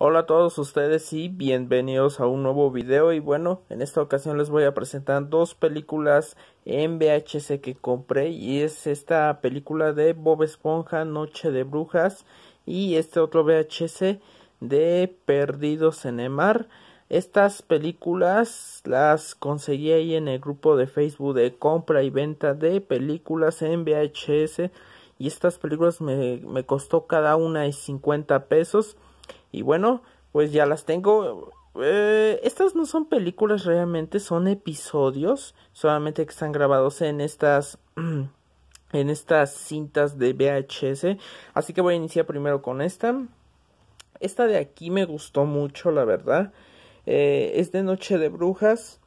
Hola a todos ustedes y bienvenidos a un nuevo video y bueno en esta ocasión les voy a presentar dos películas en VHS que compré y es esta película de Bob Esponja Noche de Brujas y este otro VHS de Perdidos en el Mar estas películas las conseguí ahí en el grupo de Facebook de compra y venta de películas en VHS y estas películas me, me costó cada una de 50 pesos y bueno, pues ya las tengo. Eh, estas no son películas realmente, son episodios, solamente que están grabados en estas en estas cintas de VHS, así que voy a iniciar primero con esta. Esta de aquí me gustó mucho, la verdad. Eh, es de Noche de Brujas.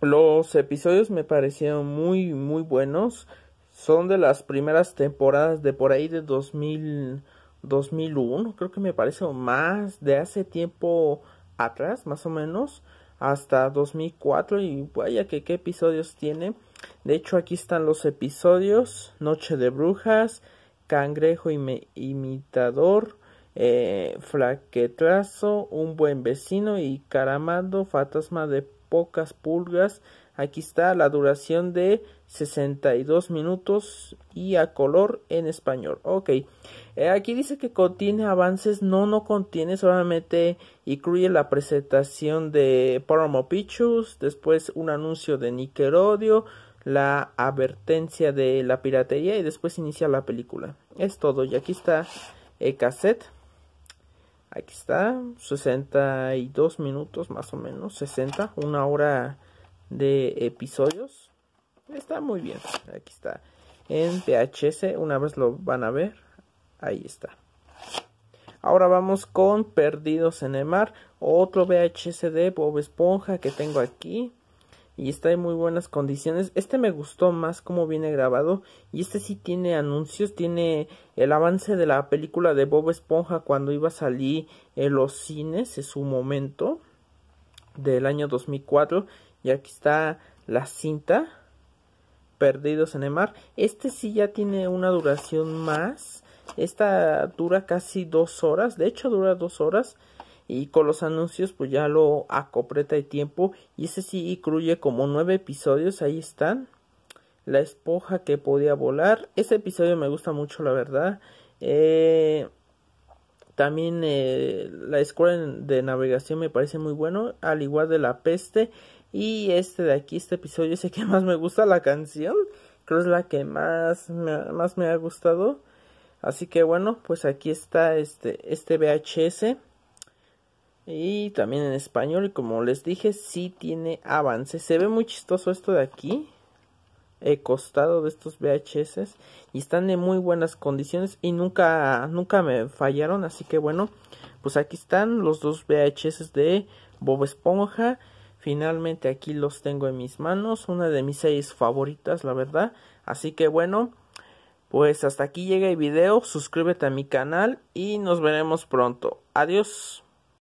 Los episodios me parecieron muy muy buenos. Son de las primeras temporadas de por ahí de 2000 2001, creo que me parece, más, de hace tiempo atrás, más o menos, hasta 2004. Y vaya que qué episodios tiene. De hecho, aquí están los episodios: Noche de Brujas, Cangrejo Imitador, eh, Flaquetrazo, Un Buen Vecino y Caramando, Fantasma de Pocas Pulgas, Aquí está la duración de 62 minutos y a color en español. Ok, eh, aquí dice que contiene avances. No, no contiene, solamente incluye la presentación de Paramount Pictures, después un anuncio de Nickelodeon, la advertencia de la piratería y después inicia la película. Es todo. Y aquí está el eh, cassette. Aquí está, 62 minutos más o menos, 60, una hora de episodios. Está muy bien. Aquí está. En VHS una vez lo van a ver. Ahí está. Ahora vamos con Perdidos en el Mar. Otro VHS de Bob Esponja que tengo aquí. Y está en muy buenas condiciones. Este me gustó más como viene grabado. Y este sí tiene anuncios. Tiene el avance de la película de Bob Esponja cuando iba a salir en los cines. Es su momento. Del año 2004 y aquí está la cinta. Perdidos en el mar. Este sí ya tiene una duración más. Esta dura casi dos horas. De hecho dura dos horas. Y con los anuncios pues ya lo acopreta de tiempo. Y ese sí incluye como nueve episodios. Ahí están. La esponja que podía volar. Este episodio me gusta mucho la verdad. Eh, también eh, la escuela de navegación me parece muy bueno. Al igual de la peste. Y este de aquí, este episodio es el que más me gusta la canción. Creo es la que más me, más me ha gustado. Así que bueno, pues aquí está este, este VHS. Y también en español. Y como les dije, sí tiene avance. Se ve muy chistoso esto de aquí. he eh, costado de estos VHS. Y están en muy buenas condiciones. Y nunca, nunca me fallaron. Así que bueno, pues aquí están los dos VHS de Bob Esponja Finalmente aquí los tengo en mis manos, una de mis seis favoritas, la verdad. Así que bueno, pues hasta aquí llega el video, suscríbete a mi canal y nos veremos pronto. Adiós.